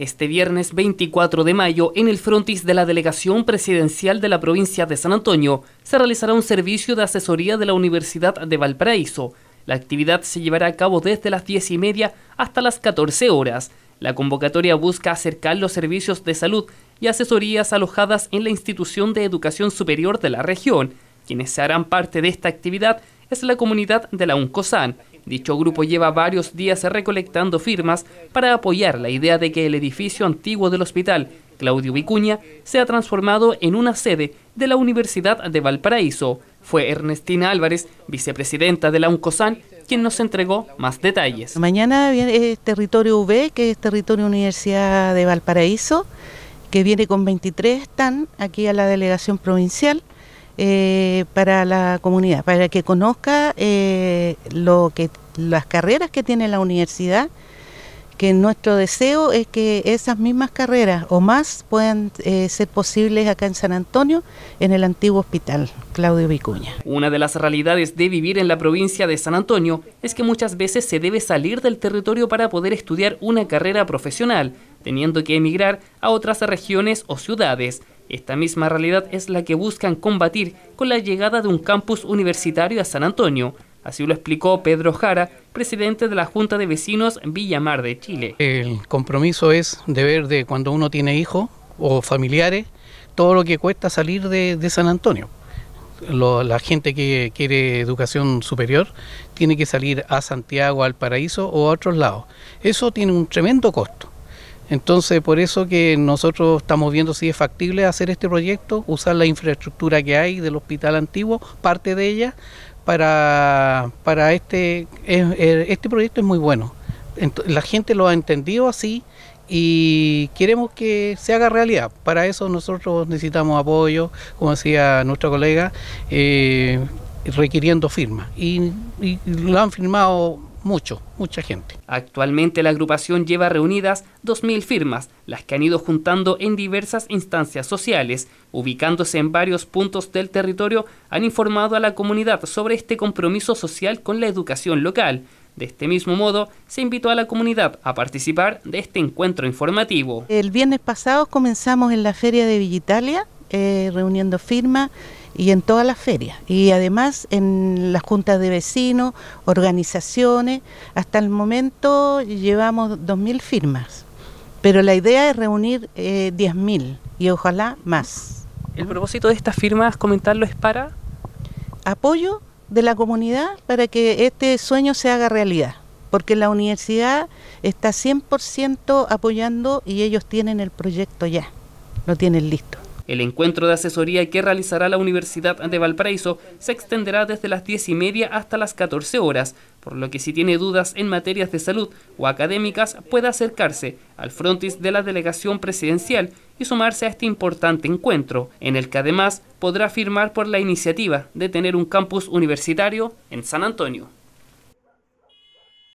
este viernes 24 de mayo en el frontis de la Delegación Presidencial de la provincia de San Antonio se realizará un servicio de asesoría de la Universidad de Valparaíso. La actividad se llevará a cabo desde las 10 y media hasta las 14 horas. La convocatoria busca acercar los servicios de salud y asesorías alojadas en la institución de educación superior de la región. Quienes se harán parte de esta actividad es la comunidad de la UNCOSAN. Dicho grupo lleva varios días recolectando firmas para apoyar la idea de que el edificio antiguo del hospital Claudio Vicuña se transformado en una sede de la Universidad de Valparaíso. Fue Ernestina Álvarez, vicepresidenta de la UNCOSAN, quien nos entregó más detalles. Mañana viene territorio V, que es territorio Universidad de Valparaíso, que viene con 23 están aquí a la delegación provincial. Eh, para la comunidad, para que conozca eh, lo que, las carreras que tiene la universidad, que nuestro deseo es que esas mismas carreras o más puedan eh, ser posibles acá en San Antonio, en el antiguo hospital Claudio Vicuña. Una de las realidades de vivir en la provincia de San Antonio es que muchas veces se debe salir del territorio para poder estudiar una carrera profesional, teniendo que emigrar a otras regiones o ciudades. Esta misma realidad es la que buscan combatir con la llegada de un campus universitario a San Antonio. Así lo explicó Pedro Jara, presidente de la Junta de Vecinos Villamar de Chile. El compromiso es deber de cuando uno tiene hijos o familiares, todo lo que cuesta salir de, San Antonio. la gente que quiere educación superior tiene que salir a Santiago, al Paraíso o a otros lados. Eso tiene un tremendo costo. Entonces, por eso que nosotros estamos viendo si es factible hacer este proyecto, usar la infraestructura que hay del hospital antiguo, parte de ella, para, para este, eh, este proyecto es muy bueno. La gente lo ha entendido así y queremos que se haga realidad. Para eso nosotros necesitamos apoyo, como decía nuestro colega, eh, requiriendo firmas. Y, y lo han firmado mucho, mucha gente. Actualmente la agrupación lleva reunidas 2.000 firmas, las que han ido juntando en diversas instancias sociales, ubicándose en varios puntos del territorio, han informado a la comunidad sobre este compromiso social con la educación local. De este mismo modo, se invitó a la comunidad a participar de este encuentro informativo. El viernes pasado comenzamos en la Feria de Villitalia, eh, reuniendo firmas y en todas las ferias. Y además en las juntas de vecinos, organizaciones, hasta el momento llevamos 2.000 firmas, pero la idea es reunir 10.000 eh, y ojalá más. ¿El propósito de estas firmas, comentarlo, es para? Apoyo de la comunidad para que este sueño se haga realidad porque la universidad está 100% apoyando y ellos tienen el proyecto ya, lo tienen listo. El encuentro de asesoría que realizará la Universidad de Valparaíso se extenderá desde las 10 y media hasta las 14 horas, por lo que si tiene dudas en materias de salud o académicas puede acercarse al frontis de la delegación presidencial y sumarse a este importante encuentro, en el que además podrá firmar por la iniciativa de tener un campus universitario en San Antonio.